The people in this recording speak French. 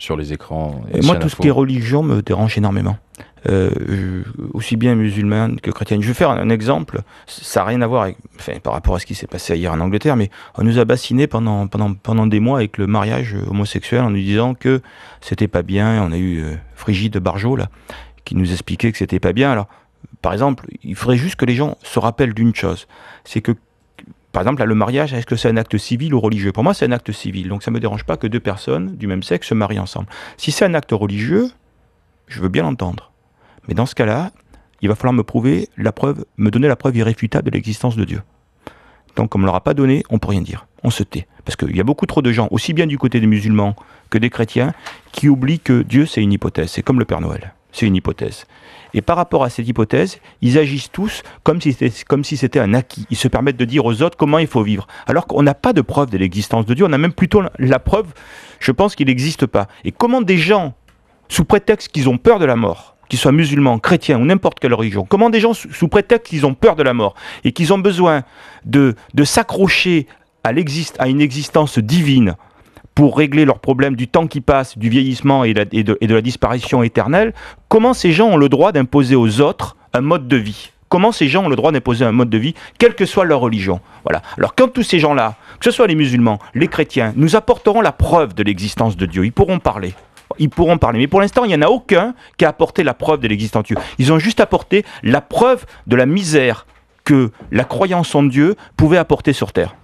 sur les écrans. Et moi, tout ce qui est religion me dérange énormément. Euh, aussi bien musulmane que chrétienne. Je vais faire un, exemple, ça n'a rien à voir par rapport à ce qui s'est passé hier en Angleterre, mais on nous a bassinés pendant, pendant, pendant des mois avec le mariage homosexuel en nous disant que c'était pas bien. On a eu euh, Frigide Barjot, là, qui nous expliquait que c'était pas bien. Alors, par exemple, il faudrait juste que les gens se rappellent d'une chose, c'est que par exemple, le mariage, est-ce que c'est un acte civil ou religieux Pour moi, c'est un acte civil. Donc, ça ne me dérange pas que deux personnes du même sexe se marient ensemble. Si c'est un acte religieux, je veux bien l'entendre. Mais dans ce cas-là, il va falloir me prouver la preuve, me donner la preuve irréfutable de l'existence de Dieu. Donc, comme on ne l'aura pas donné, on ne peut rien dire. On se tait. Parce qu'il y a beaucoup trop de gens, aussi bien du côté des musulmans que des chrétiens, qui oublient que Dieu, c'est une hypothèse. C'est comme le Père Noël. C'est une hypothèse. Et par rapport à cette hypothèse, ils agissent tous comme si c'était, comme si c'était un acquis. Ils se permettent de dire aux autres comment il faut vivre. Alors qu'on n'a pas de preuve de l'existence de Dieu, on a même plutôt la preuve, je pense, qu'il n'existe pas. Et comment des gens, sous prétexte qu'ils ont peur de la mort, qu'ils soient musulmans, chrétiens ou n'importe quelle religion, comment des gens, sous prétexte qu'ils ont peur de la mort et qu'ils ont besoin de, s'accrocher à, à une existence divine, pour régler leurs problèmes du temps qui passe, du vieillissement et, de, la disparition éternelle, comment ces gens ont le droit d'imposer aux autres un mode de vie comment ces gens ont le droit d'imposer un mode de vie, quelle que soit leur religion. Voilà. Alors quand tous ces gens-là, que ce soit les musulmans, les chrétiens, nous apporteront la preuve de l'existence de Dieu, ils pourront parler. Ils pourront parler. Mais pour l'instant, il n'y en a aucun qui a apporté la preuve de l'existence de Dieu. Ils ont juste apporté la preuve de la misère que la croyance en Dieu pouvait apporter sur Terre.